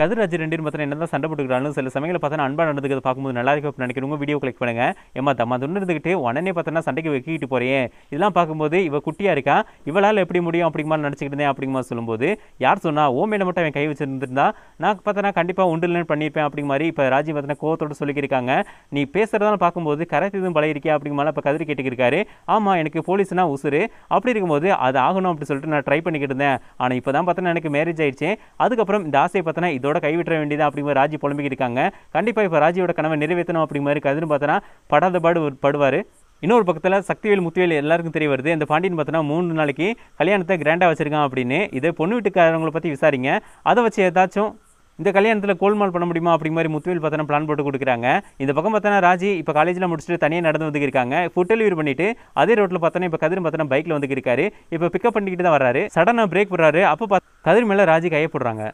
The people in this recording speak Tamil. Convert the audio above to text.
கதிராஜ் ரெண்டு பார்த்தா என்ன தான் சண்டை போட்டுக்கிறாலும் சில சமயங்களில் பார்த்தா அன்பாக நடந்துக்கிறது பார்க்கும்போது நல்லா இருக்கு நினைக்கிறவங்க வீடியோ கிளிக் பண்ணுங்கள் ஏமா தம்மா துண்டு இருந்துக்கிட்டு உடனே பார்த்தோன்னா சண்டைக்கு வைக்கிட்டு போகிறேன் இதெல்லாம் பார்க்கும்போது இவ குட்டியாக இருக்கா இவளால் எப்படி முடியும் அப்படிங்கமா நினச்சிக்கிட்டு இருந்தேன் அப்படிங்கமா சொல்லும்போது யார் சொன்னால் ஓ மேலே மட்டும் அவன் கை வச்சிருந்துருந்தா நான் பார்த்தனா கண்டிப்பாக உண்டு பண்ணியிருப்பேன் அப்படிங்க மாதிரி இப்போ ராஜி பார்த்தனா கோவத்தோடு சொல்லிக்கிருக்காங்க நீ பேசுகிறதால பார்க்கும்போது கரெக்ட் இதுவும் பழகிருக்கியா அப்படிங்க மேலே இப்போ கதிரி கேட்டுக்கிருக்காரு ஆமாம் எனக்கு போலீஸ்னால் உசுறு அப்படி இருக்கும்போது அது ஆகணும் அப்படி சொல்லிட்டு நான் ட்ரை பண்ணிக்கிட்டு இருந்தேன் ஆனால் இப்போ தான் பார்த்தனா எனக்கு மேரேஜ் ஆயிடுச்சு அதுக்கப்புறம் இந்த ஆசையை பார்த்தனா இதோட கைவிட்ட வேண்டியது அப்படிங்கிற ராஜி புலம்பிக்கிட்டு இருக்காங்க கண்டிப்பாக இப்போ ராஜியோட கனவை நிறைவேற்றணும் மாதிரி கருதுன்னு பார்த்தோன்னா படாத பாடு படுவார் இன்னொரு பக்கத்தில் சக்திவேல் முத்துவேல் எல்லாருக்கும் தெரிய வருது இந்த பாண்டியன் பார்த்தோன்னா மூணு நாளைக்கு கல்யாணத்தை கிராண்டாக வச்சுருக்கான் அப்படின்னு இதை பொண்ணு வீட்டுக்காரவங்களை பற்றி விசாரிங்க அதை வச்சு ஏதாச்சும் இந்த கல்யாணத்தில் கோல்மால் பண்ண முடியுமா அப்படி மாதிரி முத்துவேல் பார்த்தோன்னா பிளான் போட்டு கொடுக்குறாங்க இந்த பக்கம் பார்த்தோன்னா ராஜி இப்போ காலேஜில் முடிச்சுட்டு தனியாக நடந்து வந்துக்கு இருக்காங்க ஃபுட் டெலிவரி பண்ணிட்டு அதே ரோட்டில் பார்த்தோன்னா இப்போ கதிரும் பார்த்தோன்னா பைக்கில் வந்துருக்காரு இப்போ பிக்கப் பண்ணிக்கிட்டு தான் வர்றாரு சடனாக பிரேக் போடுறாரு அப்போ கதிர் மேலே ராஜி கையப்படுறாங்க